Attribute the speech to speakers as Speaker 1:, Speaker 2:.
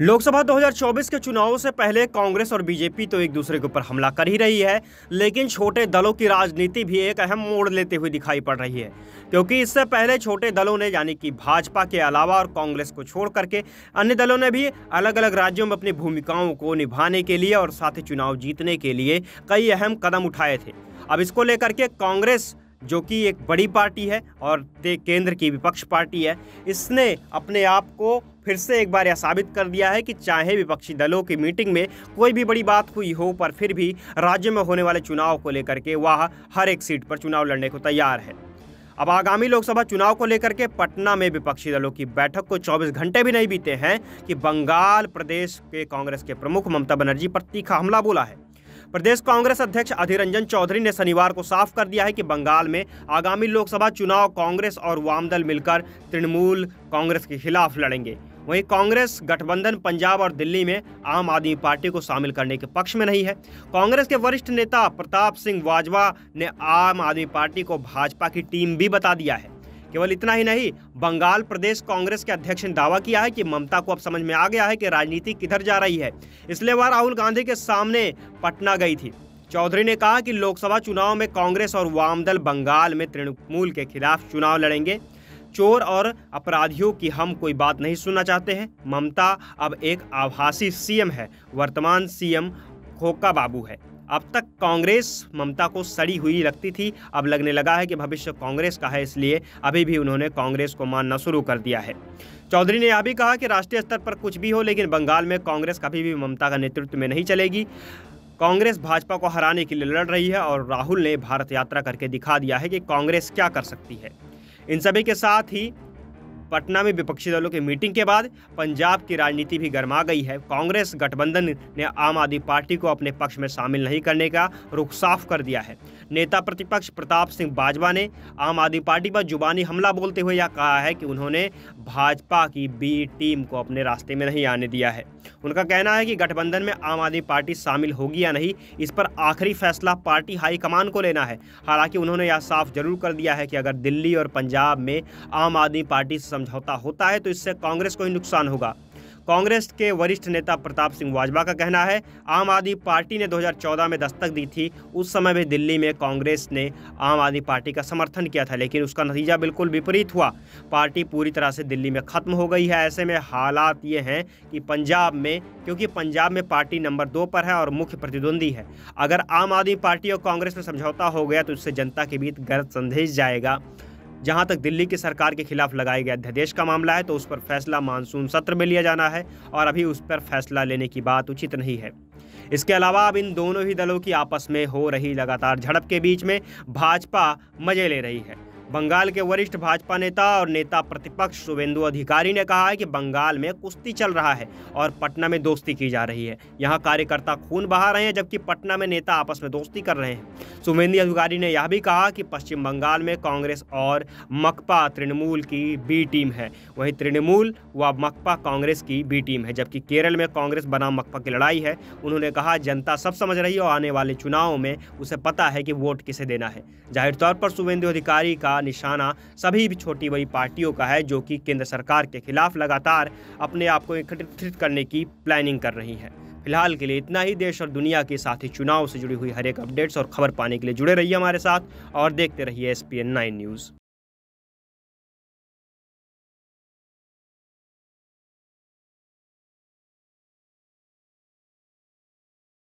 Speaker 1: लोकसभा 2024 के चुनावों से पहले कांग्रेस और बीजेपी तो एक दूसरे के ऊपर हमला कर ही रही है लेकिन छोटे दलों की राजनीति भी एक अहम मोड़ लेते हुए दिखाई पड़ रही है क्योंकि इससे पहले छोटे दलों ने यानी कि भाजपा के अलावा और कांग्रेस को छोड़ करके अन्य दलों ने भी अलग अलग राज्यों में अपनी भूमिकाओं को निभाने के लिए और साथ ही चुनाव जीतने के लिए कई अहम कदम उठाए थे अब इसको लेकर के कांग्रेस जो कि एक बड़ी पार्टी है और केंद्र की विपक्ष पार्टी है इसने अपने आप को फिर से एक बार यह साबित कर दिया है कि चाहे विपक्षी दलों की मीटिंग में कोई भी बड़ी बात हुई हो पर फिर भी राज्य में होने वाले चुनाव को लेकर के वह हर एक सीट पर चुनाव लड़ने को तैयार है अब आगामी लोकसभा चुनाव को लेकर के पटना में विपक्षी दलों की बैठक को 24 घंटे भी नहीं बीते हैं कि बंगाल प्रदेश के कांग्रेस के प्रमुख ममता बनर्जी पर तीखा हमला बोला है प्रदेश कांग्रेस अध्यक्ष अधीर रंजन चौधरी ने शनिवार को साफ कर दिया है कि बंगाल में आगामी लोकसभा चुनाव कांग्रेस और वामदल मिलकर तृणमूल कांग्रेस के खिलाफ लड़ेंगे वहीं कांग्रेस गठबंधन पंजाब और दिल्ली में आम आदमी पार्टी को शामिल करने के पक्ष में नहीं है कांग्रेस के वरिष्ठ नेता प्रताप सिंह वाजवा ने आम आदमी पार्टी को भाजपा की टीम भी बता दिया है केवल इतना ही नहीं बंगाल प्रदेश कांग्रेस के अध्यक्ष ने दावा किया है कि ममता को अब समझ में आ गया है कि राजनीति किधर जा रही है इसलिए वह राहुल गांधी के सामने पटना गई थी चौधरी ने कहा कि लोकसभा चुनाव में कांग्रेस और वामदल बंगाल में तृणमूल के खिलाफ चुनाव लड़ेंगे चोर और अपराधियों की हम कोई बात नहीं सुनना चाहते हैं ममता अब एक आभासी सीएम है वर्तमान सीएम खोका बाबू है अब तक कांग्रेस ममता को सड़ी हुई लगती थी अब लगने लगा है कि भविष्य कांग्रेस का है इसलिए अभी भी उन्होंने कांग्रेस को मानना शुरू कर दिया है चौधरी ने यह भी कहा कि राष्ट्रीय स्तर पर कुछ भी हो लेकिन बंगाल में कांग्रेस कभी भी ममता का नेतृत्व में नहीं चलेगी कांग्रेस भाजपा को हराने के लिए लड़ रही है और राहुल ने भारत यात्रा करके दिखा दिया है कि कांग्रेस क्या कर सकती है इन सभी के साथ ही पटना में विपक्षी दलों की मीटिंग के बाद पंजाब की राजनीति भी गर्मा गई है कांग्रेस गठबंधन ने आम आदमी पार्टी को अपने पक्ष में शामिल नहीं करने का रुख साफ कर दिया है नेता प्रतिपक्ष प्रताप सिंह बाजवा ने आम आदमी पार्टी पर जुबानी हमला बोलते हुए यह कहा है कि उन्होंने भाजपा की बी टीम को अपने रास्ते में नहीं आने दिया है उनका कहना है कि गठबंधन में आम आदमी पार्टी शामिल होगी या नहीं इस पर आखिरी फैसला पार्टी हाईकमान को लेना है हालांकि उन्होंने यह साफ जरूर कर दिया है कि अगर दिल्ली और पंजाब में आम आदमी पार्टी समझौता होता है तो इससे कांग्रेस को ही नुकसान होगा कांग्रेस के वरिष्ठ नेता प्रताप सिंह वाजवा का कहना है आम आदमी पार्टी ने 2014 में दस्तक दी थी उस समय भी दिल्ली में कांग्रेस ने आम आदमी पार्टी का समर्थन किया था लेकिन उसका नतीजा बिल्कुल विपरीत हुआ पार्टी पूरी तरह से दिल्ली में ख़त्म हो गई है ऐसे में हालात ये हैं कि पंजाब में क्योंकि पंजाब में पार्टी नंबर दो पर है और मुख्य प्रतिद्वंदी है अगर आम आदमी पार्टी और कांग्रेस में समझौता हो गया तो इससे जनता के बीच गलत संदेश जाएगा जहां तक दिल्ली की सरकार के खिलाफ लगाए गए अध्यादेश का मामला है तो उस पर फैसला मानसून सत्र में लिया जाना है और अभी उस पर फैसला लेने की बात उचित नहीं है इसके अलावा अब इन दोनों ही दलों की आपस में हो रही लगातार झड़प के बीच में भाजपा मजे ले रही है बंगाल के वरिष्ठ भाजपा नेता और नेता प्रतिपक्ष शुभेंदु अधिकारी ने कहा है कि बंगाल में कुश्ती चल रहा है और पटना में दोस्ती की जा रही है यहाँ कार्यकर्ता खून बहा रहे हैं जबकि पटना में नेता आपस में दोस्ती कर रहे हैं शुभेंदु अधिकारी ने यह भी कहा कि पश्चिम बंगाल में कांग्रेस और मकपा तृणमूल की बी टीम है वहीं तृणमूल व मकपा कांग्रेस की बी टीम है जबकि केरल में कांग्रेस बनाम मकपा की लड़ाई है उन्होंने कहा जनता सब समझ रही है और आने वाले चुनाव में उसे पता है कि वोट किसे देना है जाहिर तौर पर शुभेंदु अधिकारी का का निशाना सभी भी छोटी बड़ी पार्टियों का है जो कि केंद्र सरकार के खिलाफ लगातार अपने आप को एकत्रित करने की प्लानिंग कर रही है फिलहाल के लिए इतना ही देश और दुनिया के साथ ही चुनाव से जुड़ी हुई हर एक अपडेट्स और खबर पाने के लिए जुड़े रहिए हमारे साथ और देखते रहिए एस पी न्यूज़